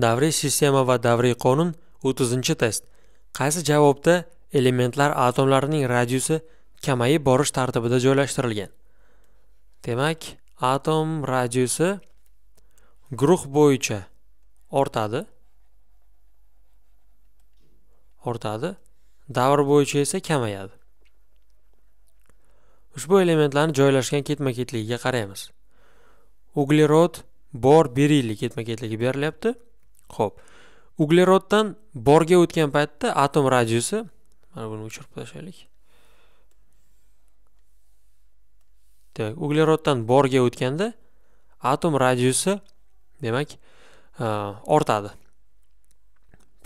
davriy sistema va davriy qonun 30 test qaysi javobda elementlar atomlarining radiusi kamayib borish tartibida joylashtirilgan demak atom radiusi guruh bo'yicha ortadi ortadi davr bo'yicha esa kamayadi ushbu elementlarni joylashgan ketma ketligiga qaraymiz uglerod bor beriyli ketma ketligi berilyapti Xo'p. ugleroddan borga o'tgan paytda atom radiusi mana buni o'chirib tashlaylik demak ugleroddan borga o'tganda atom radiusi demak e, ortadi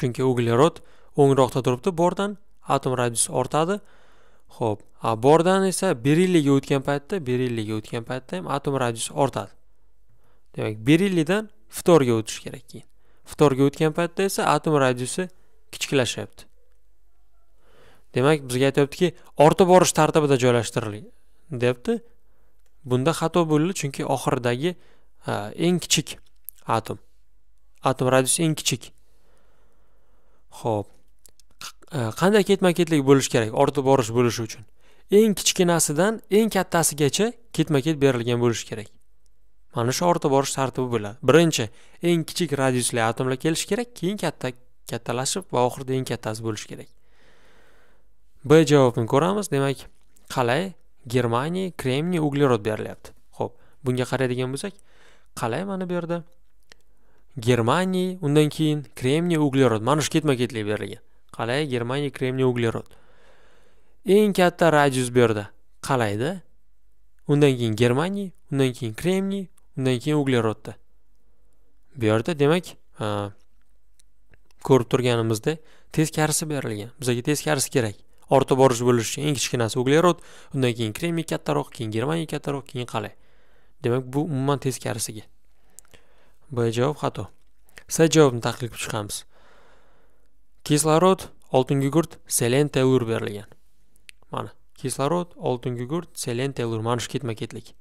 chunki uglerod o'ngroqda turibdi bordan atom radiusi ortadi Xo'p, a bordan esa berilliyga o'tgan paytda berilliyga o'tgan paytda ham atom radiusi ortadi demak berillidan ftorga o'tish kerak keyin ftorga o'tgan paytda esa atom radiusi kichiklashyapti demak bizga aytyaptiki ortib borish tartibida joylashtiring deyapti bunda xato bo'ldi chunki oxiridagi eng kichik atom atom radiusi eng kichik ho'p e, qanday ketma ketlik bo'lishi kerak ortib borish bo'lishi uchun eng kichkinasidan eng kattasigacha ketma ket berilgan bo'lishi kerak mana shu ortib borish tartibi bo'ladi birinchi eng kichik radiusli atomlar kelishi kerak keyin katta kattalashib va oxirida eng kattasi bo'lishi kerak b javobini ko'ramiz demak qalay germaniy kremniy uglerod berilyapti ho'p bunga qaraydigan bo'lsak qalay mana bu yerda germaniy undan keyin kremniy uglerod mana shu ketma ketlik berilgan qalay germaniy kremniy uglerod eng katta radius bu yerda qalayda undan keyin germaniy undan keyin kremniy undan keyin uglerodda bu yerda demak ko'rib turganimizda teskarisi berilgan bizaga teskarisi kerak ortib borish bo'lishi uchun eng kichkinasi uglerod undan keyin kremiy kattaroq keyin germaniya kattaroq keyin qalay demak bu umuman teskarisiga b javob xato s javobni tahlil qilib chiqamiz kislorod oltin gugurt selen telur berilgan mana kislorod oltin gugurt selen telur mana shu ketma ketlik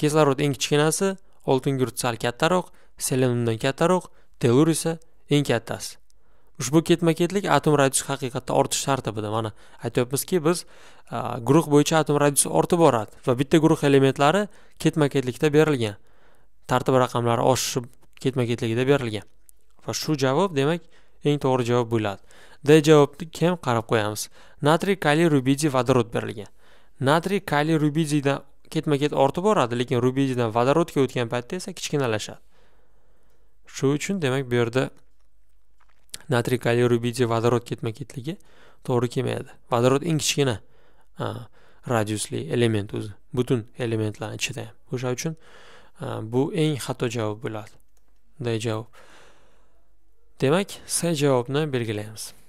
kislorod eng kichkinasi oltin gurt sal kattaroq undan kattaroq telur esa eng kattasi ushbu ketma ketlik atom radiusi haqiqatda ortish tartibida mana aytyapmizki biz guruh bo'yicha atom radiusi ortib boradi va bitta guruh elementlari ketma ketlikda berilgan tartib raqamlari oshishi ketma ketligida berilgan va shu javob demak eng to'g'ri javob bo'ladi d javobni kim qarab qo'yamiz natriy kaliy rubidiy vodorod berilgan natriy kaliy rubidiydan ketma ket ortib boradi lekin rubidiydan vodorodga o'tgan paytda esa kichkinalashadi shu uchun demak bu yerda natriy kaliy rubidiy vodorod ketma ketligi to'g'ri kelmaydi vodorod eng kichkina radiusli element o'zi butun elementlarni ichida ham o'sha uchun bu eng xato javob bo'ladi d javob demak s javobni belgilaymiz